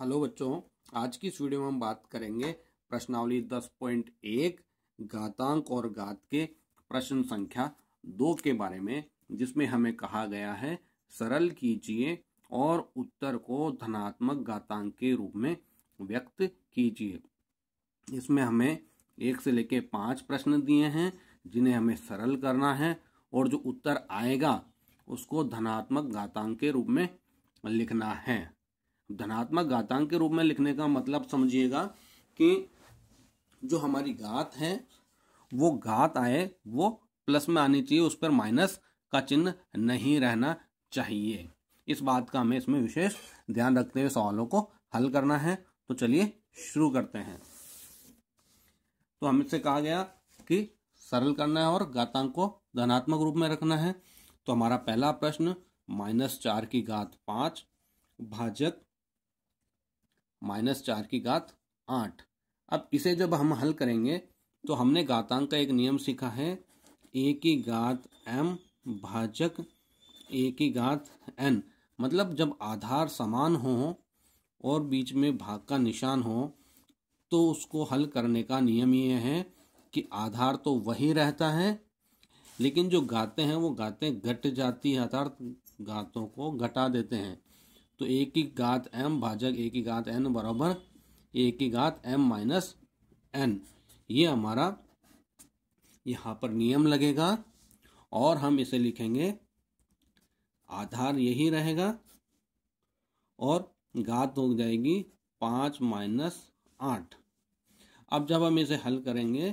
hello बच्चों आज की इस वीडियो में हम बात करेंगे प्रश्नावली 10.1 घातांक और घात के प्रश्न संख्या दो के बारे में जिसमें हमें कहा गया है सरल कीजिए और उत्तर को धनात्मक घातांक के रूप में व्यक्त कीजिए इसमें हमें एक से लेके पांच प्रश्न दिए हैं जिन्हें हमें सरल करना है और जो उत्तर आएगा उसको धनात्मक घातांक के रूप में लिखना है धनात्मक घातांक के रूप में लिखने का मतलब समझिएगा कि जो हमारी घात है वो घात आए वो प्लस में आनी चाहिए उस पर माइनस का चिन्ह नहीं रहना चाहिए इस बात का हमें इसमें विशेष ध्यान रखते हुए सवालों को हल करना है तो चलिए शुरू करते हैं तो हमसे कहा गया कि सरल करना है और घातांक को धनात्मक रूप में रखना है तो हमारा पहला प्रश्न माइनस चार की घात पांच भाजक माइनस चार की घात आठ अब इसे जब हम हल करेंगे तो हमने घातांक का एक नियम सीखा है ए की घात एम भाजक ए की घात एन मतलब जब आधार समान हो और बीच में भाग का निशान हो तो उसको हल करने का नियम ये है कि आधार तो वही रहता है लेकिन जो गाते हैं वो गाते घट जाती है अर्थात गातों को घटा देते हैं तो ए की घात एम भाजक ए की घात एन बराबर ए की घात एम माइनस एन ये हमारा यहाँ पर नियम लगेगा और हम इसे लिखेंगे आधार यही रहेगा और घात हो जाएगी पाँच माइनस आठ अब जब हम इसे हल करेंगे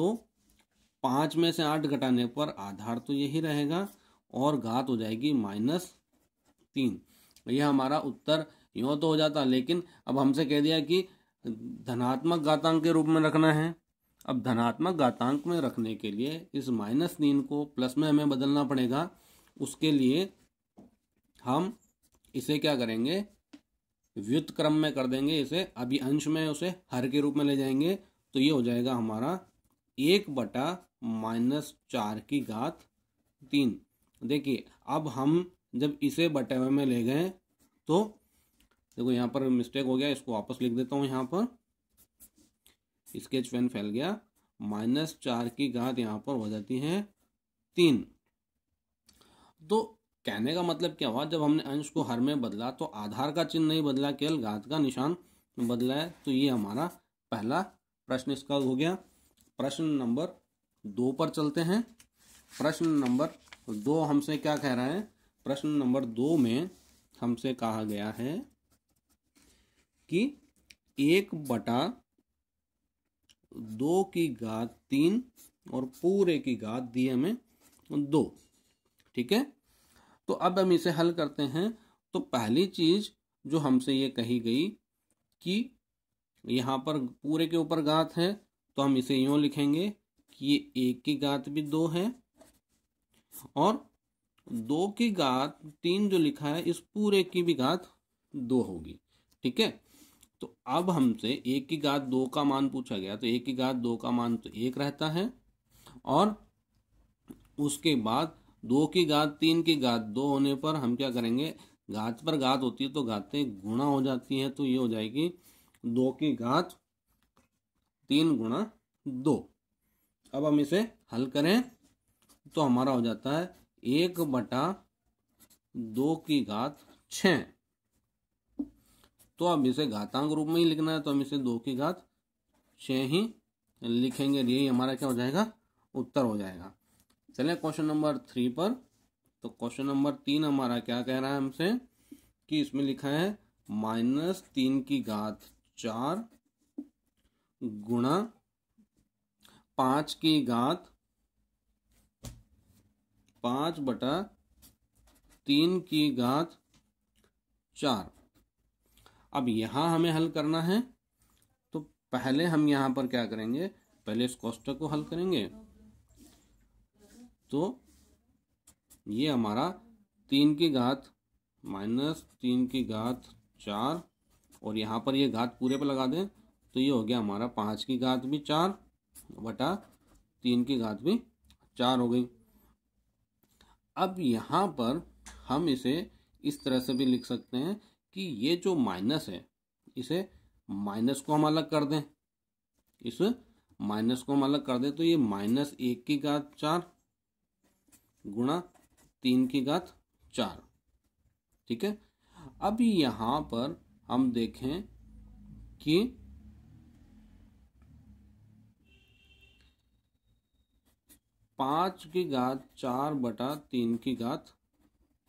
तो पाँच में से आठ घटाने पर आधार तो यही रहेगा और घात हो जाएगी माइनस तीन यह हमारा उत्तर यों तो हो जाता लेकिन अब हमसे कह दिया कि धनात्मक घातांक के रूप में रखना है अब धनात्मक घातांक में रखने के लिए इस माइनस तीन को प्लस में हमें बदलना पड़ेगा उसके लिए हम इसे क्या करेंगे व्युत क्रम में कर देंगे इसे अभी अंश में उसे हर के रूप में ले जाएंगे तो ये हो जाएगा हमारा एक बटा माइनस चार की घात तीन देखिए अब हम जब इसे बटे हुए में ले गए तो देखो यहाँ पर मिस्टेक हो गया इसको वापस लिख देता हूँ यहाँ पर स्केच पेन फैल गया माइनस चार की घात यहाँ पर हो जाती है तीन तो कहने का मतलब क्या हुआ जब हमने अंश को हर में बदला तो आधार का चिन्ह नहीं बदला केवल घात का निशान बदला है तो ये हमारा पहला प्रश्न इसका हो गया प्रश्न नंबर दो पर चलते हैं प्रश्न नंबर दो हमसे क्या कह रहा है प्रश्न नंबर दो में हमसे कहा गया है कि एक बटा दो की घात तीन और पूरे की घात दी हमें दो ठीक है तो अब हम इसे हल करते हैं तो पहली चीज जो हमसे ये कही गई कि यहां पर पूरे के ऊपर घात है तो हम इसे यूं लिखेंगे कि ये एक की घात भी दो है और दो की घात तीन जो लिखा है इस पूरे की भी घात दो होगी ठीक है तो अब हमसे एक की घात दो का मान पूछा गया तो एक की घात दो का मान तो एक रहता है और उसके बाद दो की घात तीन की घात दो होने पर हम क्या करेंगे घात पर घात होती है तो घातें गुणा हो जाती हैं तो ये हो जाएगी दो की घात तीन गुणा दो अब हम इसे हल करें तो हमारा हो जाता है एक बटा दो की घात छ तो अब इसे घातांक रूप में ही लिखना है तो हम इसे दो की घात छ ही लिखेंगे यही हमारा क्या हो जाएगा उत्तर हो जाएगा चले क्वेश्चन नंबर थ्री पर तो क्वेश्चन नंबर तीन हमारा क्या कह रहा है हमसे कि इसमें लिखा है माइनस तीन की घात चार गुणा पांच की घात पाँच बटा तीन की घात चार अब यहाँ हमें हल करना है तो पहले हम यहाँ पर क्या करेंगे पहले इस कोष्टक को हल करेंगे तो ये हमारा तीन की घात माइनस तीन की घात चार और यहाँ पर ये घात पूरे पर लगा दें तो ये हो गया हमारा पाँच की घात भी चार बटा तीन की घात भी चार हो गई अब यहाँ पर हम इसे इस तरह से भी लिख सकते हैं कि ये जो माइनस है इसे माइनस को हम अलग कर दें इस माइनस को हम अलग कर दें तो ये माइनस एक की घात चार गुणा तीन की घात चार ठीक है अब यहाँ पर हम देखें कि पाँच की घात चार बटा तीन की घात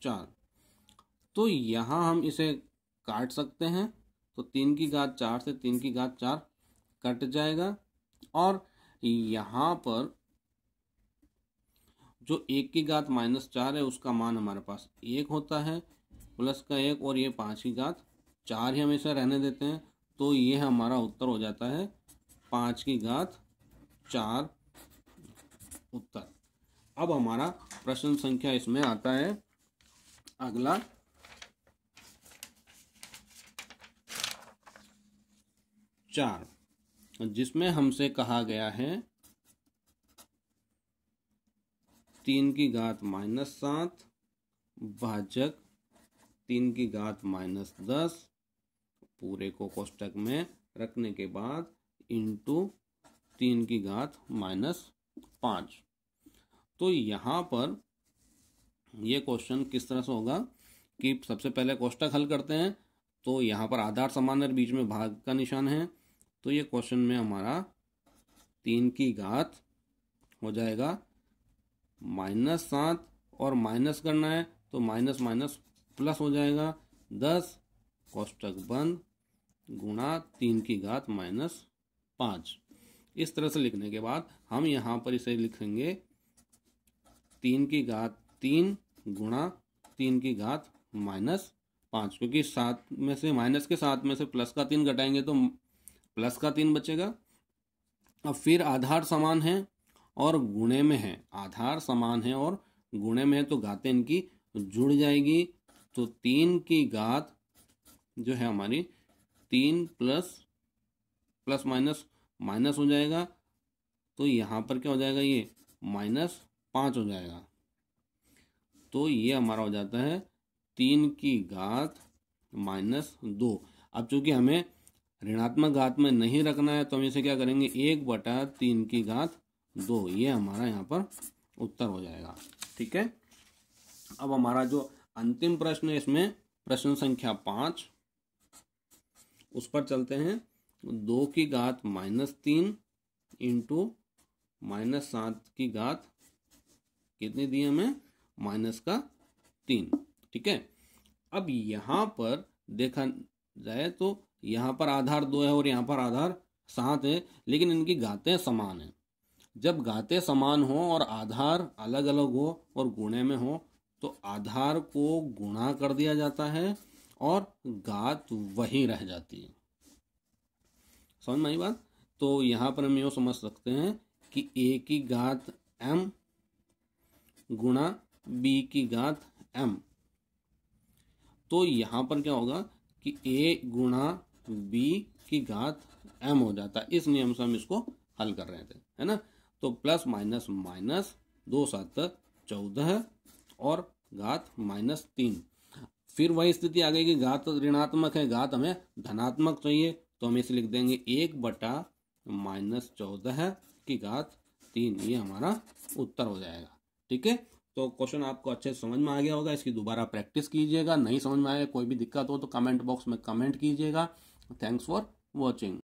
चार तो यहाँ हम इसे काट सकते हैं तो तीन की घात चार से तीन की घात चार कट जाएगा और यहाँ पर जो एक की घात माइनस चार है उसका मान हमारे पास एक होता है प्लस का एक और ये पाँच की घात चार ही हमेशा रहने देते हैं तो ये हमारा उत्तर हो जाता है पाँच की घात चार उत्तर अब हमारा प्रश्न संख्या इसमें आता है अगला चार जिसमें हमसे कहा गया है तीन की घात माइनस सात भाजक तीन की घात माइनस दस पूरे को कोष्टक में रखने के बाद इंटू तीन की घात माइनस पाँच तो यहाँ पर यह क्वेश्चन किस तरह से होगा कि सबसे पहले कोष्टक हल करते हैं तो यहाँ पर आधार समान और बीच में भाग का निशान है तो ये क्वेश्चन में हमारा तीन की घात हो जाएगा माइनस सात और माइनस करना है तो माइनस माइनस प्लस हो जाएगा दस कोष्टक बंद गुणा तीन की घात माइनस पाँच इस तरह से लिखने के बाद हम यहाँ पर इसे लिखेंगे तीन की घात तीन गुणा तीन की घात माइनस पाँच क्योंकि सात में से माइनस के साथ में से प्लस का तीन घटाएंगे तो प्लस का तीन बचेगा अब फिर आधार समान है और गुणे में है आधार समान है और गुणे में है तो घातें इनकी जुड़ जाएगी तो तीन की घात जो है हमारी तीन प्लस प्लस माइनस माइनस हो जाएगा तो यहाँ पर क्या हो जाएगा ये माइनस पाँच हो जाएगा तो ये हमारा हो जाता है तीन की घात माइनस दो अब चूंकि हमें ऋणात्मक घात में नहीं रखना है तो हम इसे क्या करेंगे एक बटा तीन की घात दो ये हमारा यहाँ पर उत्तर हो जाएगा ठीक है अब हमारा जो अंतिम प्रश्न है इसमें प्रश्न संख्या पाँच उस पर चलते हैं दो की घात माइनस तीन इंटू माइनस सात की घात कितनी दी हमें माइनस का तीन ठीक है अब यहाँ पर देखा जाए तो यहाँ पर आधार दो है और यहाँ पर आधार सात है लेकिन इनकी घातें समान हैं जब घातें समान हो और आधार अलग अलग हो और गुणे में हो तो आधार को गुणा कर दिया जाता है और घात वहीं रह जाती है समझ में आई बात तो यहाँ पर हम यूँ समझ सकते हैं कि ए की घात एम गुणा बी की घात एम तो यहाँ पर क्या होगा कि ए गुणा बी की घात एम हो जाता है इस नियम से हम इसको हल कर रहे थे है ना तो प्लस माइनस माइनस दो सात चौदह और घात माइनस तीन फिर वही स्थिति आ गई कि घात ऋणात्मक है घात हमें धनात्मक चाहिए तो हम इसे लिख देंगे एक बटा माइनस चौदह की घात तीन ये हमारा उत्तर हो जाएगा ठीक है तो क्वेश्चन आपको अच्छे से समझ में आ गया होगा इसकी दोबारा प्रैक्टिस कीजिएगा नहीं समझ में आएगा कोई भी दिक्कत हो तो कमेंट बॉक्स में कमेंट कीजिएगा थैंक्स फॉर वॉचिंग